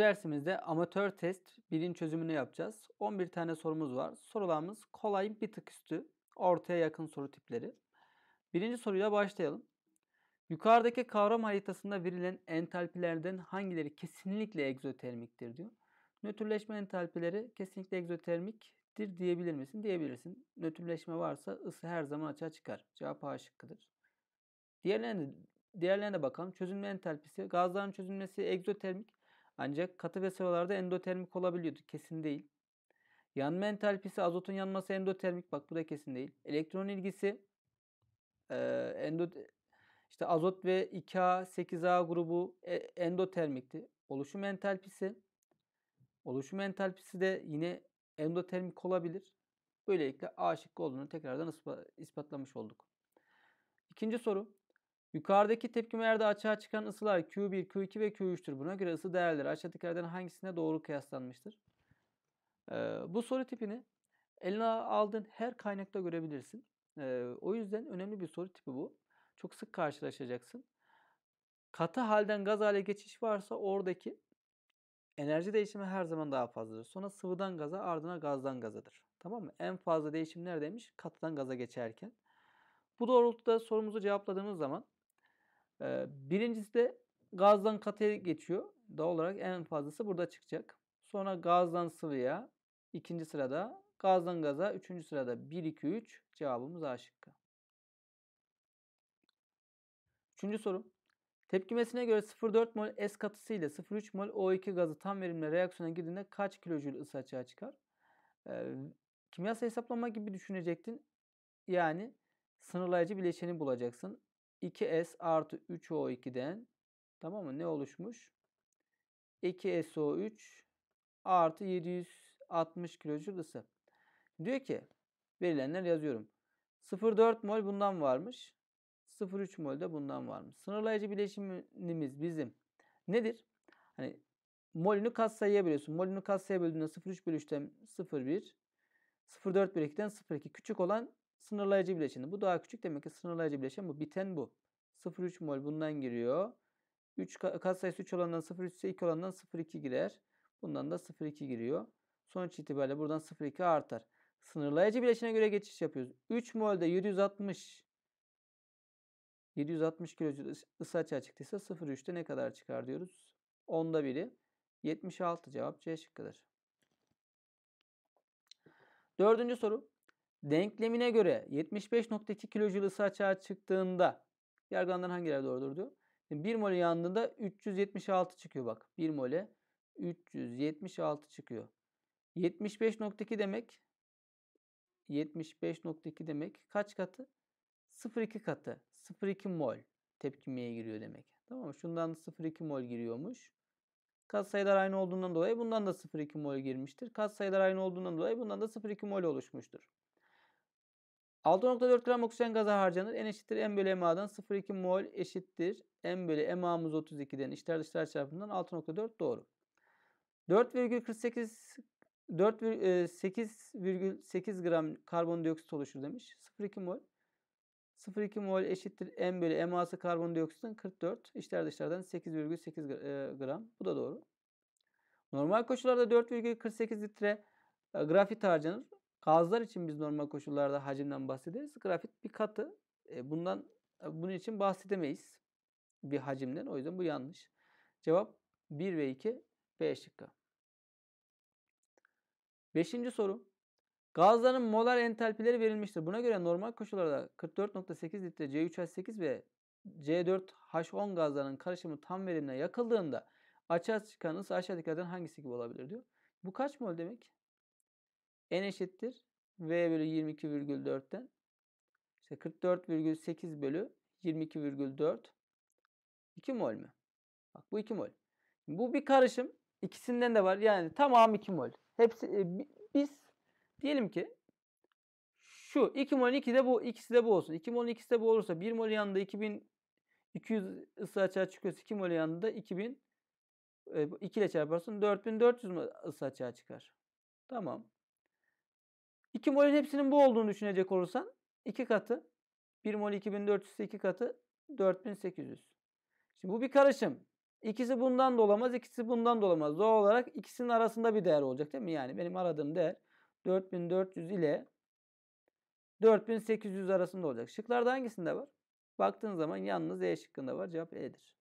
dersimizde amatör test birin çözümünü yapacağız. 11 tane sorumuz var. Sorularımız kolay bir tık üstü, ortaya yakın soru tipleri. Birinci soruyla başlayalım. Yukarıdaki kavram haritasında verilen entalpilerden hangileri kesinlikle egzotermiktir diyor. Nötrleşme entalpileri kesinlikle egzotermiktir diyebilir misin? Diyebilirsin. Nötrleşme varsa ısı her zaman açığa çıkar. Cevap A şıkkıdır. Diğerlerine de, diğerlerine de bakalım. Çözünme entalpisi, gazların çözünmesi egzotermik. Ancak katı ve sıvılarda endotermik olabiliyordu. Kesin değil. Yanma entalpisi azotun yanması endotermik. Bak bu da kesin değil. Elektron ilgisi e, endo, işte azot ve 2A, 8A grubu e, endotermikti. Oluşum entalpisi oluşum entalpisi de yine endotermik olabilir. Böylelikle A şıkkı olduğunu tekrardan ispatlamış olduk. İkinci soru. Yukarıdaki tepkimelerde açığa çıkan ısılar Q1, Q2 ve Q3'tür. Buna göre ısı değerleri aşağıdakilerden hangisine doğru kıyaslanmıştır? Ee, bu soru tipini eline aldığın her kaynakta görebilirsin. Ee, o yüzden önemli bir soru tipi bu. Çok sık karşılaşacaksın. Katı halden gaz hale geçiş varsa oradaki enerji değişimi her zaman daha fazladır. Sonra sıvıdan gaza ardına gazdan gazadır. Tamam mı? En fazla değişim neredeymiş? Katıdan gaza geçerken. Bu doğrultuda sorumuzu cevapladığımız zaman Birincisi de gazdan katıya geçiyor. Doğal olarak en fazlası burada çıkacak. Sonra gazdan sıvıya ikinci sırada. Gazdan gaza üçüncü sırada 1, 2, 3 cevabımız A şıkkı. Üçüncü soru. Tepkimesine göre 0,4 mol S katısı ile 0,3 mol O2 gazı tam verimle reaksiyona girdiğinde kaç kilojül ısı açığa çıkar? Ee, kimyasal hesaplama gibi düşünecektin. Yani sınırlayıcı bileşeni bulacaksın. 2S artı 3O2'den tamam mı ne oluşmuş? 2SO3 artı 760 kilojül ısı. Diyor ki verilenler yazıyorum. 0,4 mol bundan varmış. 0,3 mol de bundan varmış. Sınırlayıcı bileşimimiz bizim nedir? Hani molünü katsayıya bölüyorsun. Molünü katsayıya böldüğünde 0,3 bölü 3'ten 0,1 0,4 bölü 2'den 0,2 küçük olan sınırlayıcı bileşeni. Bu daha küçük demek ki sınırlayıcı bileşen bu. Biten bu. 0,3 mol bundan giriyor. 3 katsayısı 3 olandan 0,3 ise 2 olandan 0,2 girer. Bundan da 0,2 giriyor. Sonuç itibariyle buradan 0,2 artar. Sınırlayıcı bileşene göre geçiş yapıyoruz. 3 molde 760 760 kilo ısı açığa çıktıysa 0,3'te ne kadar çıkar diyoruz? 10'da biri. 76 cevap C şıkkıdır. Dördüncü soru. Denklemine göre 75.2 kilojül ısı açığa çıktığında yargılanan hangileri doğrudur diyor. 1 mol yandığında 376 çıkıyor bak. 1 mole 376 çıkıyor. 75.2 demek 75.2 demek kaç katı? 0.2 katı. 0.2 mol tepkimeye giriyor demek. Tamam mı? Şundan 0.2 mol giriyormuş. Kat sayılar aynı olduğundan dolayı bundan da 0.2 mol girmiştir. Kat sayılar aynı olduğundan dolayı bundan da 0.2 mol oluşmuştur. 6.4 gram oksijen gazı harcanır. N eşittir M bölü MA'dan 0,2 mol eşittir. M bölü MA'mız 32'den içler dışlar çarpımından 6.4 doğru. 4,48 4,8,8 gram karbondioksit oluşur demiş. 0,2 mol. 0,2 mol eşittir M bölü MA'sı karbondioksitin 44. İçler dışlardan 8,8 gram. Bu da doğru. Normal koşullarda 4,48 litre grafit harcanır. Gazlar için biz normal koşullarda hacimden bahsederiz. Grafit bir katı. E, bundan e, bunun için bahsedemeyiz bir hacimden. O yüzden bu yanlış. Cevap 1 ve 2 B şıkkı. Beşinci soru. Gazların molar entalpileri verilmiştir. Buna göre normal koşullarda 44.8 litre C3H8 ve C4H10 gazlarının karışımı tam verimle yakıldığında açığa çıkan ısı aşağıdakilerden hangisi gibi olabilir diyor. Bu kaç mol demek? n eşittir v bölü 22,4'ten işte 44,8 bölü 22,4 2 mol mü? Bak bu 2 mol. Bu bir karışım. İkisinden de var. Yani tamam 2 mol. Hepsi e, biz diyelim ki şu 2 mol 2 de bu ikisi de bu olsun. 2 mol ikisi de bu olursa 1 mol yanında 2200 ısı açığa çıkıyorsa 2 mol yanında 2000 2 e, ile çarparsın 4400 ısı açığa çıkar. Tamam. 2 molün hepsinin bu olduğunu düşünecek olursan 2 katı 1 mol 2400 ise 2 katı 4800. Şimdi bu bir karışım. İkisi bundan da olamaz, ikisi bundan da olamaz. Doğal olarak ikisinin arasında bir değer olacak değil mi? Yani benim aradığım değer 4400 ile 4800 arasında olacak. Şıklarda hangisinde var? Baktığın zaman yalnız E şıkkında var. Cevap E'dir.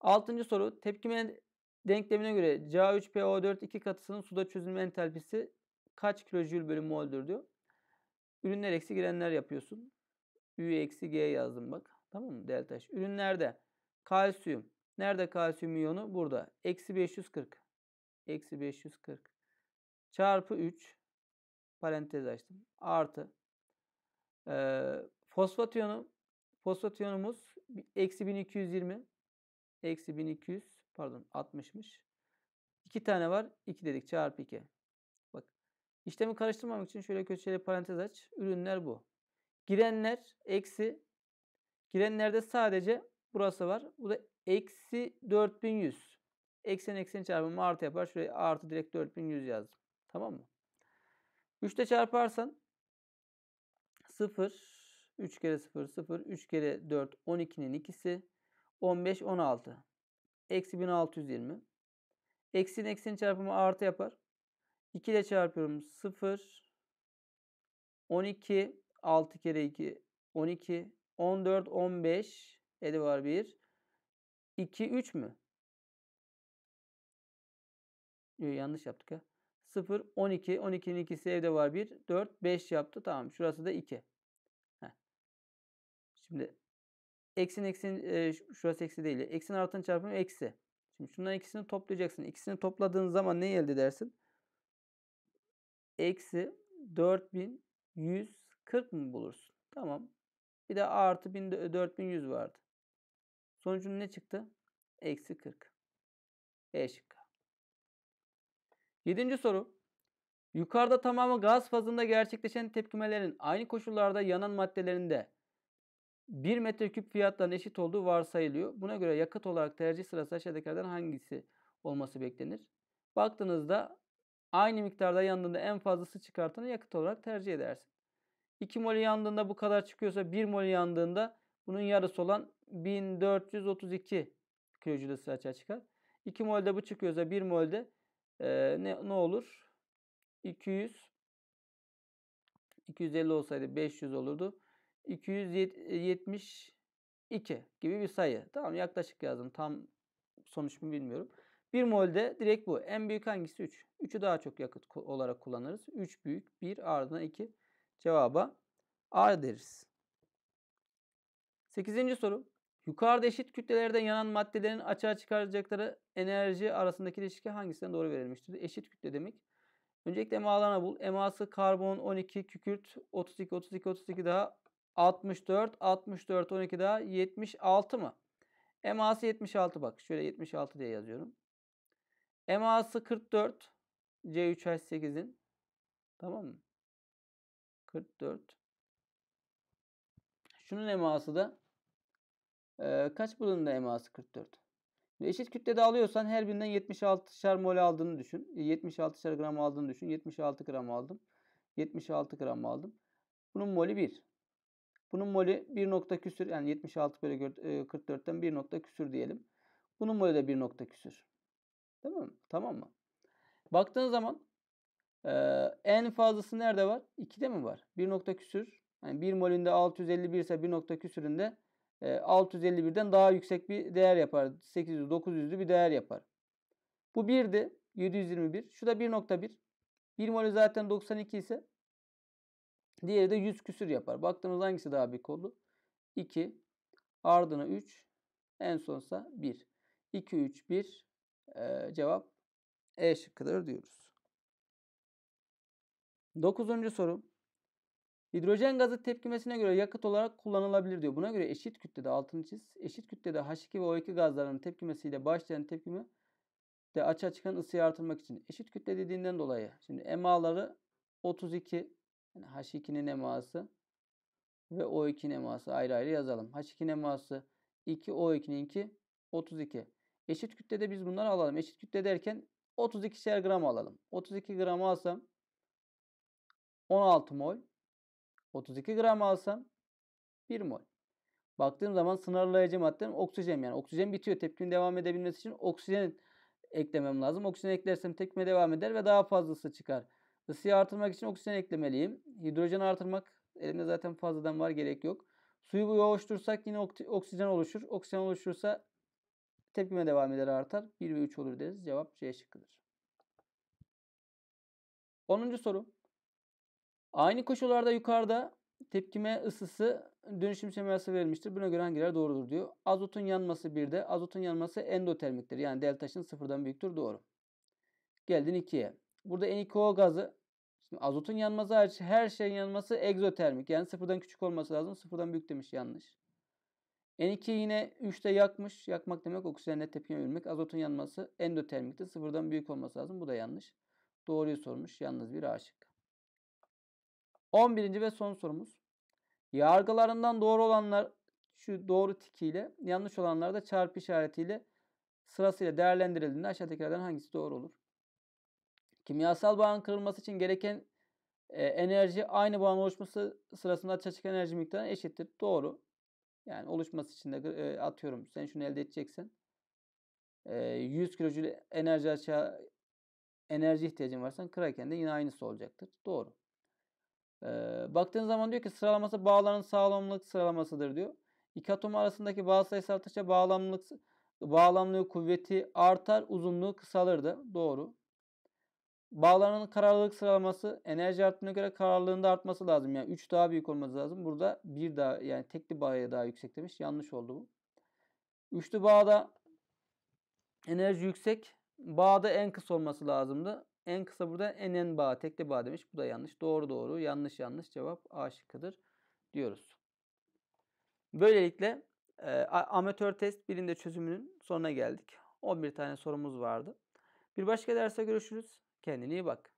Altıncı soru. Tepkime denklemine göre CA3PO4 2 katısının suda çözünme entalpisi kaç kilojül bölü mol'dür diyor. Ürünler eksi girenler yapıyorsun. Ü eksi G yazdım bak. Tamam mı? Delta H. Ürünlerde kalsiyum. Nerede kalsiyum iyonu? Burada. Eksi 540. Eksi 540. Çarpı 3. Parantez açtım. Artı. Ee, fosfat iyonu. Fosfat iyonumuz eksi 1220. Eksi 1200. Pardon 60'mış. 2 tane var. 2 dedik. Çarpı 2. İşlemi karıştırmamak için şöyle köşeli parantez aç. Ürünler bu. Girenler eksi. Girenlerde sadece burası var. Bu da eksi 4100. Eksen eksen çarpımı artı yapar. Şuraya artı direkt 4100 yazdım. Tamam mı? 3'te çarparsan 0 3 kere 0 0 3 kere 4 12'nin ikisi 15 16 eksi 1620 eksin eksin çarpımı artı yapar 2 ile çarpıyorum 0 12 6 kere 2 12 14 15 7 var 1 2 3 mü? Yok yanlış yaptık ya. 0 12 12'nin ikisi evde var 1 4 5 yaptı. Tamam şurası da 2. Heh. Şimdi eksin eksin e, şurası eksi değil. Eksin artın çarpımı eksi. Şimdi şunların ikisini toplayacaksın. İkisini topladığın zaman ne elde edersin? eksi 4140 mı bulursun? Tamam. Bir de artı 4100 e, vardı. Sonucun ne çıktı? Eksi 40. E şıkkı. Yedinci soru. Yukarıda tamamı gaz fazında gerçekleşen tepkimelerin aynı koşullarda yanan maddelerinde 1 metreküp fiyattan eşit olduğu varsayılıyor. Buna göre yakıt olarak tercih sırası aşağıdakilerden hangisi olması beklenir? Baktığınızda Aynı miktarda yandığında en fazlası çıkartanı yakıt olarak tercih edersin. 2 mol yandığında bu kadar çıkıyorsa 1 mol yandığında bunun yarısı olan 1432 kilojül ısı açığa çıkar. 2 molde bu çıkıyorsa 1 molde e, ne, ne olur? 200 250 olsaydı 500 olurdu. 272 gibi bir sayı. Tamam yaklaşık yazdım. Tam sonuç mu bilmiyorum. 1 molde direkt bu. En büyük hangisi? 3. 3'ü daha çok yakıt olarak kullanırız. 3 büyük 1 ardından 2 cevaba A deriz. 8. soru. Yukarıda eşit kütlelerden yanan maddelerin açığa çıkaracakları enerji arasındaki ilişki hangisinden doğru verilmiştir? Eşit kütle demek. Öncelikle emalarına bul. Eması karbon 12, kükürt 32, 32, 32 daha 64, 64, 12 daha 76 mı? Eması 76 bak. Şöyle 76 diye yazıyorum. MA'sı 44 C3H8'in. Tamam mı? 44. Şunun eması da e, kaç bulundu eması 44? eşit kütlede alıyorsan her birinden 76'şar mol aldığını düşün. 76'şar e, gram aldığını düşün. 76 gram aldım. 76 gram aldım. Bunun molü 1. Bunun molü 1 nokta küsür yani 76 bölü 44'ten 1 nokta küsür diyelim. Bunun molü de 1 nokta küsür. Değil mi? Tamam mı? Baktığın zaman en fazlası nerede var? 2'de mi var? 1 nokta küsür. Yani 1 molünde 651 ise 1 nokta küsüründe 651'den daha yüksek bir değer yapar. 800 900'lü bir değer yapar. Bu 1'di. 721. Şu da 1.1. 1 molü zaten 92 ise diğeri de 100 küsür yapar. Baktığınız hangisi daha büyük oldu? 2 ardına 3 en sonsa 1. 2 3 1 ee, cevap E şıkkıdır diyoruz. Dokuzuncu soru. Hidrojen gazı tepkimesine göre yakıt olarak kullanılabilir diyor. Buna göre eşit kütlede altını çiz. Eşit kütlede H2 ve O2 gazlarının tepkimesiyle başlayan tepkime de açığa çıkan ısıyı artırmak için. Eşit kütle dediğinden dolayı. Şimdi emaları 32 yani H2'nin eması ve O2'nin eması ayrı ayrı yazalım. H2'nin eması 2 O2'nin 32. Eşit kütlede biz bunları alalım. Eşit kütle derken 32'şer gram alalım. 32 gram alsam 16 mol. 32 gram alsam 1 mol. Baktığım zaman sınırlayıcı maddem oksijen. Yani oksijen bitiyor. Tepkimin devam edebilmesi için oksijen eklemem lazım. Oksijen eklersem tepkime devam eder ve daha fazlası çıkar. Isıyı artırmak için oksijen eklemeliyim. Hidrojen artırmak elimde zaten fazladan var gerek yok. Suyu yoğuştursak yine oksijen oluşur. Oksijen oluşursa Tepkime devam eder artar. 1 ve 3 olur deriz. Cevap C şıkkıdır. 10. soru. Aynı koşullarda yukarıda tepkime ısısı dönüşüm semerası verilmiştir. Buna göre hangileri doğrudur diyor. Azotun yanması 1'de, azotun yanması endotermiktir. Yani deltaşın sıfırdan büyüktür. Doğru. Geldin 2'ye. Burada N2O gazı Şimdi azotun yanması hariç her şeyin yanması egzotermik. Yani sıfırdan küçük olması lazım. Sıfırdan büyük demiş yanlış. N2 yine 3'te yakmış. Yakmak demek oksijenle tepkime vermek. Azotun yanması endotermikte sıfırdan büyük olması lazım. Bu da yanlış. Doğruyu sormuş. Yalnız bir aşık. şıkkı. 11. ve son sorumuz. Yargılarından doğru olanlar şu doğru tikiyle, yanlış olanlar da çarpı işaretiyle sırasıyla değerlendirildiğinde aşağıdakilerden hangisi doğru olur? Kimyasal bağın kırılması için gereken e, enerji aynı bağın oluşması sırasında açık enerji miktarına eşittir. Doğru. Yani oluşması için de atıyorum sen şunu elde edeceksin. 100 kilojül enerji aşağı enerji ihtiyacın varsa Kraken'de yine aynısı olacaktır. Doğru. baktığın zaman diyor ki sıralaması bağların sağlamlık sıralamasıdır diyor. İki atom arasındaki bağ sayısı arttıkça bağlamlık bağlamlığı kuvveti artar, uzunluğu kısalırdı. Doğru. Bağların kararlılık sıralaması enerji artımına göre kararlılığında artması lazım. Yani 3 daha büyük olması lazım. Burada bir daha yani tekli bağya daha yüksek demiş. Yanlış oldu bu. Üçlü bağda enerji yüksek. Bağda en kısa olması lazımdı. En kısa burada en en bağ, tekli bağ demiş. Bu da yanlış. Doğru doğru. Yanlış yanlış. Cevap A şıkkıdır diyoruz. Böylelikle e, amatör test birinde çözümünün sonuna geldik. 11 tane sorumuz vardı. Bir başka derse görüşürüz. Kendine iyi bak.